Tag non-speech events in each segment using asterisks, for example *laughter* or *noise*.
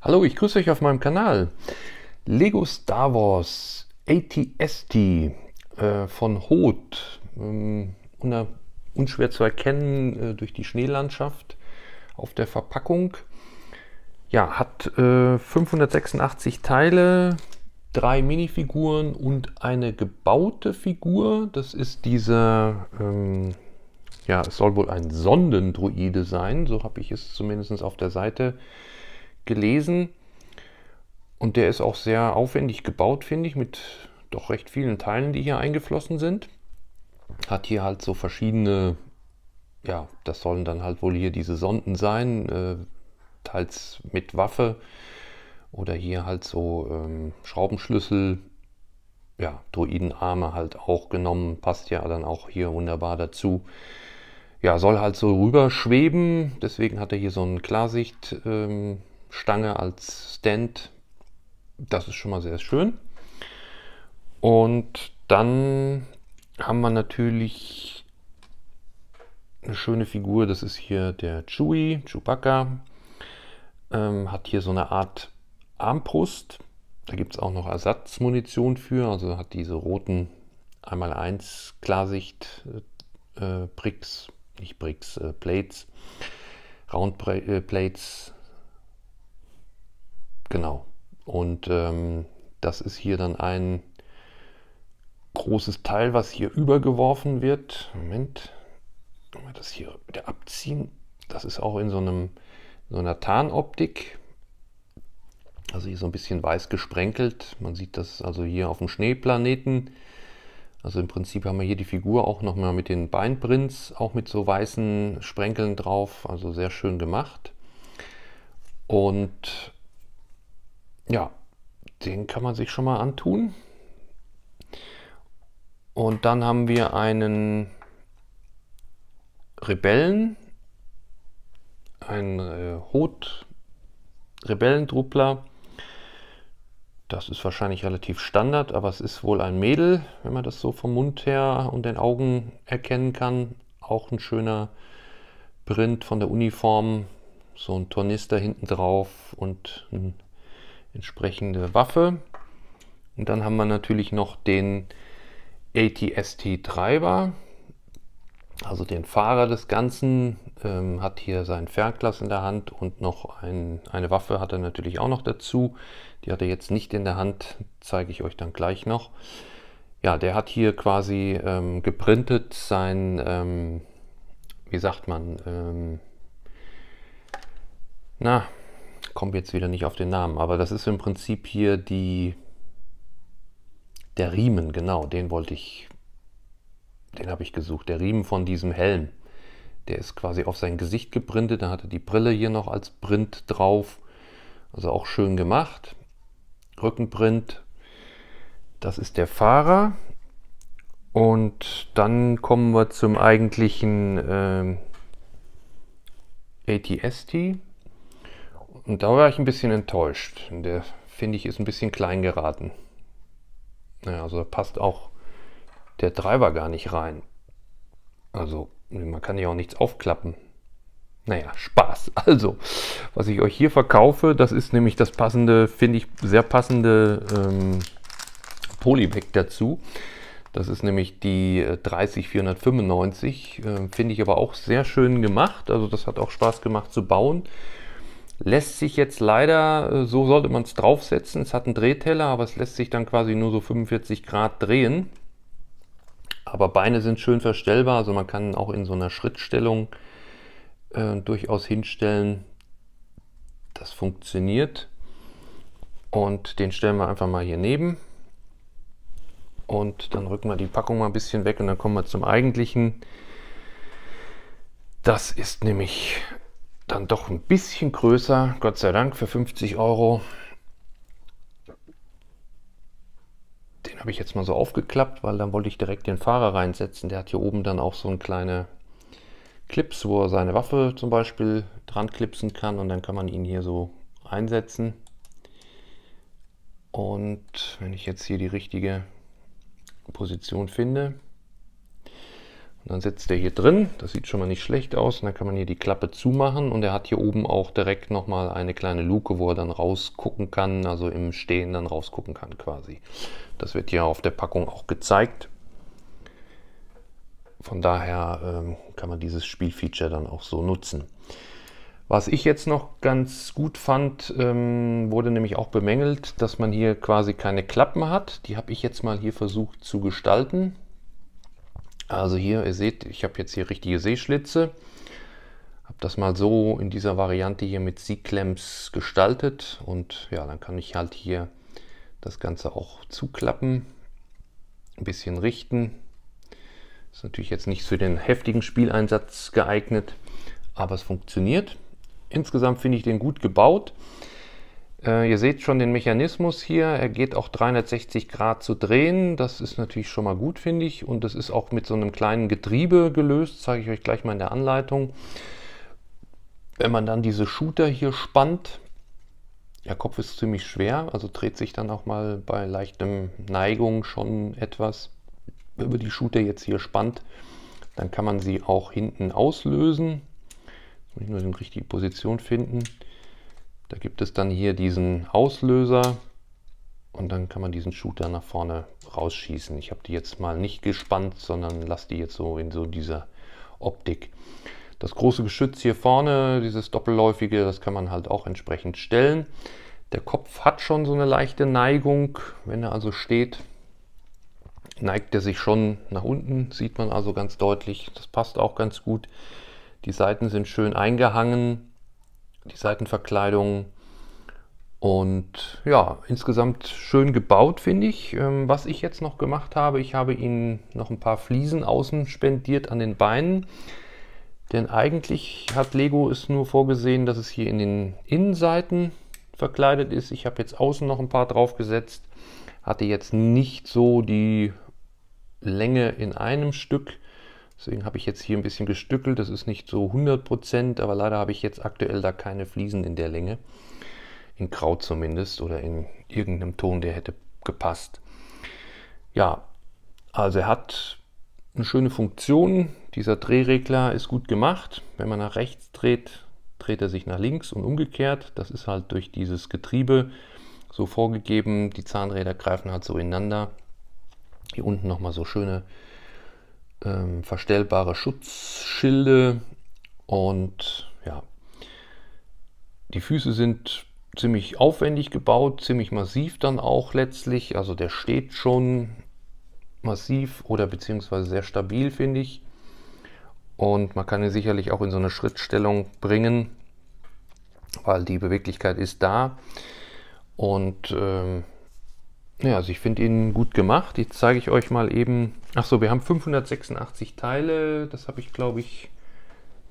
Hallo, ich grüße euch auf meinem Kanal. Lego Star Wars ATST äh, von Hoth. Ähm, unschwer zu erkennen äh, durch die Schneelandschaft auf der Verpackung. Ja, hat äh, 586 Teile, drei Minifiguren und eine gebaute Figur. Das ist dieser, ähm, ja, es soll wohl ein Sondendruide sein. So habe ich es zumindest auf der Seite äh, gelesen. Und der ist auch sehr aufwendig gebaut, finde ich, mit doch recht vielen Teilen, die hier eingeflossen sind. Hat hier halt so verschiedene, ja, das sollen dann halt wohl hier diese Sonden sein, äh, teils mit Waffe oder hier halt so ähm, Schraubenschlüssel, ja, Droidenarme halt auch genommen, passt ja dann auch hier wunderbar dazu. Ja, soll halt so rüber schweben, deswegen hat er hier so ein Klarsicht. Ähm, Stange als Stand. Das ist schon mal sehr schön. Und dann haben wir natürlich eine schöne Figur. Das ist hier der Chewie, Chewbacca. Ähm, hat hier so eine Art Armbrust. Da gibt es auch noch Ersatzmunition für. Also hat diese roten 1 x 1 Klarsicht äh, Bricks, nicht Bricks, äh, Plates, Round äh, Plates Genau. Und ähm, das ist hier dann ein großes Teil, was hier übergeworfen wird. Moment, das hier wieder abziehen. Das ist auch in so, einem, so einer Tarnoptik. Also hier so ein bisschen weiß gesprenkelt. Man sieht das also hier auf dem Schneeplaneten. Also im Prinzip haben wir hier die Figur auch nochmal mit den Beinprints, auch mit so weißen Sprenkeln drauf. Also sehr schön gemacht. Und ja, den kann man sich schon mal antun. Und dann haben wir einen Rebellen, einen äh, Hot Rebellendruppler. Das ist wahrscheinlich relativ Standard, aber es ist wohl ein Mädel, wenn man das so vom Mund her und den Augen erkennen kann. Auch ein schöner Print von der Uniform, so ein Tornister hinten drauf und ein entsprechende Waffe. Und dann haben wir natürlich noch den ATST-Treiber, also den Fahrer des Ganzen, ähm, hat hier sein Fernglas in der Hand und noch ein, eine Waffe hat er natürlich auch noch dazu. Die hat er jetzt nicht in der Hand, zeige ich euch dann gleich noch. Ja, der hat hier quasi ähm, geprintet sein, ähm, wie sagt man, ähm, na, komme jetzt wieder nicht auf den Namen, aber das ist im Prinzip hier die, der Riemen, genau, den wollte ich, den habe ich gesucht, der Riemen von diesem Helm. Der ist quasi auf sein Gesicht geprintet, da hat er die Brille hier noch als Print drauf, also auch schön gemacht. Rückenprint, das ist der Fahrer. Und dann kommen wir zum eigentlichen äh, ATST. Und da war ich ein bisschen enttäuscht. Der, finde ich, ist ein bisschen klein geraten. Naja, also da passt auch der Treiber gar nicht rein. Also man kann ja auch nichts aufklappen. Naja, Spaß. *laughs* Also, was ich euch hier verkaufe, das ist nämlich das passende, finde ich, sehr passende ähm, Polybag dazu. Das ist nämlich die 30495, äh, äh, finde ich aber auch sehr schön gemacht. Also das hat auch Spaß gemacht zu bauen lässt sich jetzt leider, äh, so sollte man es draufsetzen, es hat einen Drehteller, aber es lässt sich dann quasi nur so 45 Grad drehen. Aber Beine sind schön verstellbar, also man kann auch in so einer Schrittstellung äh, durchaus hinstellen. Das funktioniert. Und den stellen wir einfach mal hier neben. Und dann rücken wir die Packung mal ein bisschen weg und dann kommen wir zum eigentlichen. Das ist nämlich dann doch ein bisschen größer, Gott sei Dank, für 50 Euro. Den habe ich jetzt mal so aufgeklappt, weil dann wollte ich direkt den Fahrer reinsetzen. Der hat hier oben dann auch so ein kleine Clips, wo er seine Waffe zum Beispiel dran klipsen kann und dann kann man ihn hier so einsetzen. Und wenn ich jetzt hier die richtige Position finde, dann sitzt er hier drin, das sieht schon mal nicht schlecht aus. Und dann kann man hier die Klappe zumachen und er hat hier oben auch direkt nochmal eine kleine Luke, wo er dann rausgucken kann, also im Stehen dann rausgucken kann quasi. Das wird hier auf der Packung auch gezeigt. Von daher ähm, kann man dieses Spielfeature dann auch so nutzen. Was ich jetzt noch ganz gut fand, ähm, wurde nämlich auch bemängelt, dass man hier quasi keine Klappen hat. Die habe ich jetzt mal hier versucht zu gestalten. Also hier, ihr seht, ich habe jetzt hier richtige Sehschlitze. Habe das mal so in dieser Variante hier mit Seeklemps gestaltet. Und ja, dann kann ich halt hier das Ganze auch zuklappen, ein bisschen richten. Ist natürlich jetzt nicht für den heftigen Spieleinsatz geeignet, aber es funktioniert. Insgesamt finde ich den gut gebaut. Äh, ihr seht schon den Mechanismus hier. Er geht auch 360 Grad zu drehen. Das ist natürlich schon mal gut, finde ich. Und das ist auch mit so einem kleinen Getriebe gelöst. Zeige ich euch gleich mal in der Anleitung. Wenn man dann diese Shooter hier spannt, der Kopf ist ziemlich schwer, also dreht sich dann auch mal bei leichtem Neigung schon etwas. Wenn man die Shooter jetzt hier spannt, dann kann man sie auch hinten auslösen. Jetzt muss ich nur die richtige Position finden. Da gibt es dann hier diesen Auslöser und dann kann man diesen Shooter nach vorne rausschießen. Ich habe die jetzt mal nicht gespannt, sondern lasse die jetzt so in so dieser Optik. Das große Geschütz hier vorne, dieses doppelläufige, das kann man halt auch entsprechend stellen. Der Kopf hat schon so eine leichte Neigung, wenn er also steht, neigt er sich schon nach unten, sieht man also ganz deutlich. Das passt auch ganz gut. Die Seiten sind schön eingehangen die Seitenverkleidung. Und ja, insgesamt schön gebaut, finde ich. Ähm, was ich jetzt noch gemacht habe, ich habe ihnen noch ein paar Fliesen außen spendiert an den Beinen. Denn eigentlich hat Lego es nur vorgesehen, dass es hier in den Innenseiten verkleidet ist. Ich habe jetzt außen noch ein paar draufgesetzt. Hatte jetzt nicht so die Länge in einem Stück. Deswegen habe ich jetzt hier ein bisschen gestückelt. Das ist nicht so 100%, aber leider habe ich jetzt aktuell da keine Fliesen in der Länge. In Grau zumindest oder in irgendeinem Ton, der hätte gepasst. Ja, also er hat eine schöne Funktion. Dieser Drehregler ist gut gemacht. Wenn man nach rechts dreht, dreht er sich nach links und umgekehrt. Das ist halt durch dieses Getriebe so vorgegeben. Die Zahnräder greifen halt so ineinander. Hier unten nochmal so schöne ähm, verstellbare Schutzschilde und ja, die Füße sind ziemlich aufwendig gebaut, ziemlich massiv dann auch letztlich. Also der steht schon massiv oder beziehungsweise sehr stabil, finde ich. Und man kann ihn sicherlich auch in so eine Schrittstellung bringen, weil die Beweglichkeit ist da. Und ähm, ja, also ich finde ihn gut gemacht. Jetzt zeige ich euch mal eben. Achso, wir haben 586 Teile. Das habe ich, glaube ich,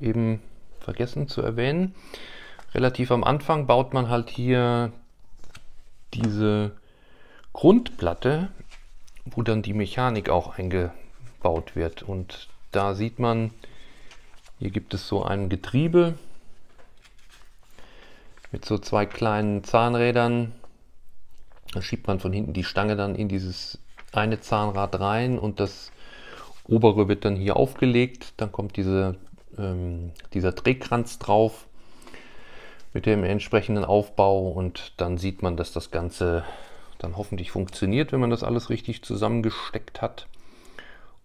eben vergessen zu erwähnen. Relativ am Anfang baut man halt hier diese Grundplatte, wo dann die Mechanik auch eingebaut wird. Und da sieht man, hier gibt es so ein Getriebe mit so zwei kleinen Zahnrädern, da schiebt man von hinten die Stange dann in dieses eine Zahnrad rein und das obere wird dann hier aufgelegt. Dann kommt diese, ähm, dieser Drehkranz drauf mit dem entsprechenden Aufbau und dann sieht man, dass das Ganze dann hoffentlich funktioniert, wenn man das alles richtig zusammengesteckt hat.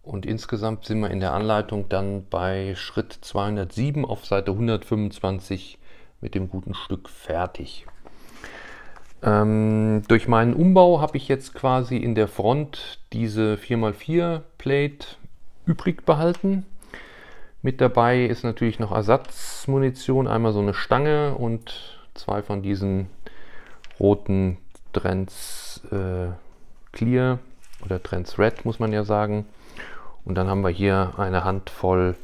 Und insgesamt sind wir in der Anleitung dann bei Schritt 207 auf Seite 125 mit dem guten Stück fertig. Ähm, durch meinen Umbau habe ich jetzt quasi in der Front diese 4x4 Plate übrig behalten. Mit dabei ist natürlich noch Ersatzmunition, einmal so eine Stange und zwei von diesen roten Trends äh, Clear oder Trends Red muss man ja sagen. Und dann haben wir hier eine Handvoll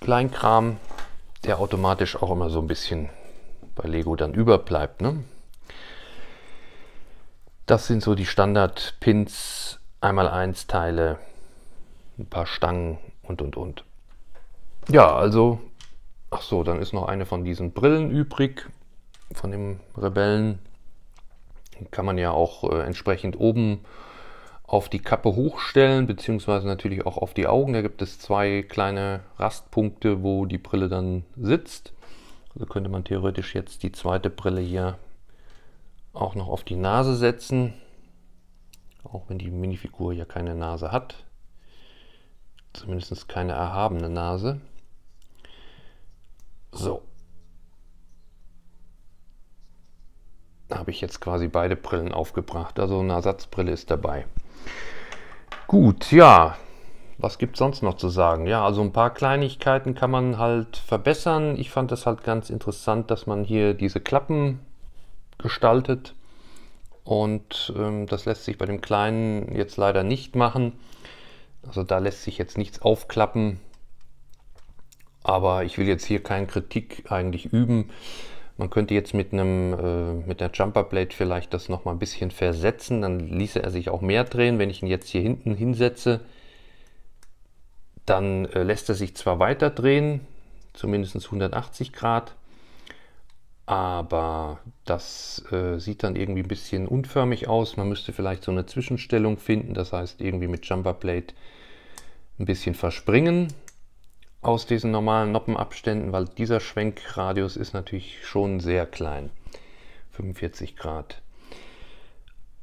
Kleinkram, der automatisch auch immer so ein bisschen bei Lego dann überbleibt. Ne? Das sind so die Standard-Pins, einmal eins Teile, ein paar Stangen und und und. Ja, also, ach so, dann ist noch eine von diesen Brillen übrig, von dem Rebellen. Die Kann man ja auch äh, entsprechend oben auf die Kappe hochstellen, beziehungsweise natürlich auch auf die Augen. Da gibt es zwei kleine Rastpunkte, wo die Brille dann sitzt. Also könnte man theoretisch jetzt die zweite Brille hier auch noch auf die Nase setzen. Auch wenn die Minifigur ja keine Nase hat. Zumindest keine erhabene Nase. So. Da Habe ich jetzt quasi beide Brillen aufgebracht. Also eine Ersatzbrille ist dabei. Gut, ja, was gibt sonst noch zu sagen? Ja, also ein paar Kleinigkeiten kann man halt verbessern. Ich fand das halt ganz interessant, dass man hier diese Klappen gestaltet. Und ähm, das lässt sich bei dem kleinen jetzt leider nicht machen. Also da lässt sich jetzt nichts aufklappen. Aber ich will jetzt hier keine Kritik eigentlich üben. Man könnte jetzt mit einem äh, mit der Jumperplate vielleicht das noch mal ein bisschen versetzen, dann ließe er sich auch mehr drehen. Wenn ich ihn jetzt hier hinten hinsetze, dann äh, lässt er sich zwar weiter drehen, zumindest 180 Grad, aber das äh, sieht dann irgendwie ein bisschen unförmig aus. Man müsste vielleicht so eine Zwischenstellung finden, das heißt irgendwie mit Jumper Plate ein bisschen verspringen aus diesen normalen Noppenabständen, weil dieser Schwenkradius ist natürlich schon sehr klein, 45 Grad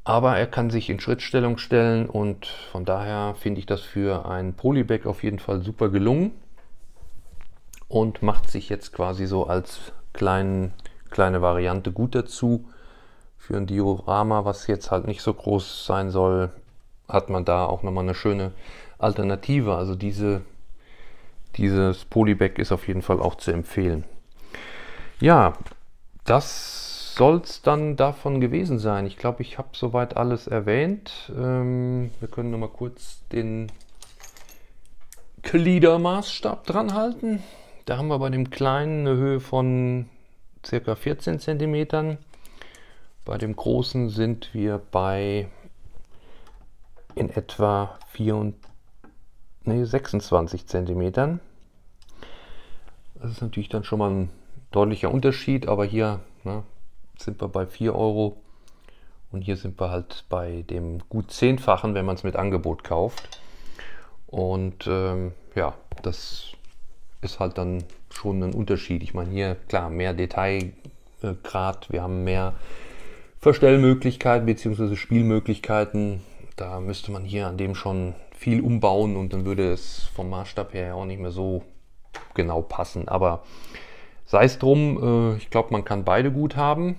aber er kann sich in Schrittstellung stellen und von daher finde ich das für ein Polybag auf jeden Fall super gelungen und macht sich jetzt quasi so als kleinen, kleine Variante gut dazu. Für ein Diorama, was jetzt halt nicht so groß sein soll, hat man da auch nochmal eine schöne Alternative. Also diese, dieses Polybag ist auf jeden Fall auch zu empfehlen. Ja, das soll es dann davon gewesen sein? Ich glaube, ich habe soweit alles erwähnt. Ähm, wir können noch mal kurz den Gliedermaßstab dran halten. Da haben wir bei dem kleinen eine Höhe von ca. 14 cm. Bei dem großen sind wir bei in etwa 4, nee, 26 cm. Das ist natürlich dann schon mal ein deutlicher Unterschied, aber hier ne, sind wir bei 4 Euro. Und hier sind wir halt bei dem gut zehnfachen, wenn man es mit Angebot kauft. Und ähm, ja, das ist halt dann schon ein Unterschied. Ich meine, hier klar, mehr Detailgrad, wir haben mehr Verstellmöglichkeiten bzw. Spielmöglichkeiten. Da müsste man hier an dem schon viel umbauen und dann würde es vom Maßstab her auch nicht mehr so genau passen. Aber sei es drum, äh, ich glaube, man kann beide gut haben.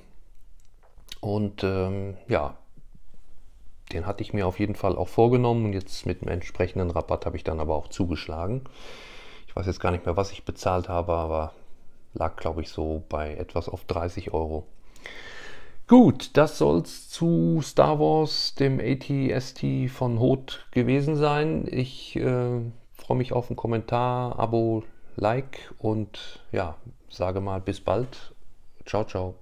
Und ähm, ja, den hatte ich mir auf jeden Fall auch vorgenommen und jetzt mit dem entsprechenden Rabatt habe ich dann aber auch zugeschlagen. Ich weiß jetzt gar nicht mehr, was ich bezahlt habe, aber lag, glaube ich, so bei etwas auf 30 Euro. Gut, das soll es zu Star Wars, dem ATST von Hoth gewesen sein. Ich äh, freue mich auf einen Kommentar, Abo, Like und ja, sage mal bis bald. Ciao, ciao.